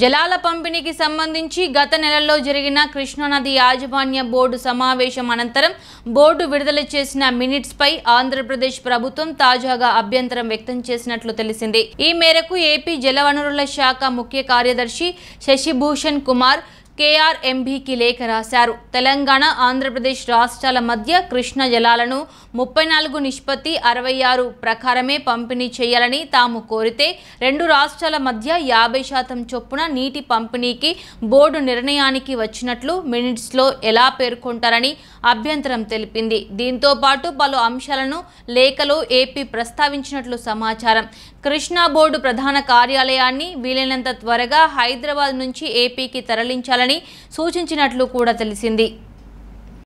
జలాల పంపిణీకి సంబంధించి గత నెలలో జరిగిన కృష్ణానది యాజమాన్య బోర్డు సమావేశం అనంతరం బోర్డు విడుదల చేసిన మినిట్స్పై ఆంధ్రప్రదేశ్ ప్రభుత్వం తాజాగా అభ్యంతరం వ్యక్తం చేసినట్లు తెలిసింది ఈ మేరకు ఏపీ జలవనరుల శాఖ ముఖ్య కార్యదర్శి శశిభూషణ్ కుమార్ కేఆర్ఎంబీకి లేఖ రాశారు తెలంగాణ ఆంధ్రప్రదేశ్ రాష్ట్రాల మధ్య కృష్ణ జలాలను ముప్పై నాలుగు నిష్పత్తి అరవై ఆరు ప్రకారమే పంపిణీ చేయాలని తాము కోరితే రెండు రాష్ట్రాల మధ్య యాభై శాతం చొప్పున నీటి పంపిణీకి బోర్డు నిర్ణయానికి వచ్చినట్లు మినిట్స్లో ఎలా పేర్కొంటారని అభ్యంతరం తెలిపింది దీంతో పాటు పలు అంశాలను లేఖలో ఏపీ ప్రస్తావించినట్లు సమాచారం కృష్ణా బోర్డు ప్రధాన కార్యాలయాన్ని వీలైనంత త్వరగా హైదరాబాద్ నుంచి ఏపీకి తరలించాలని సూచించినట్లు కూడా తెలిసింది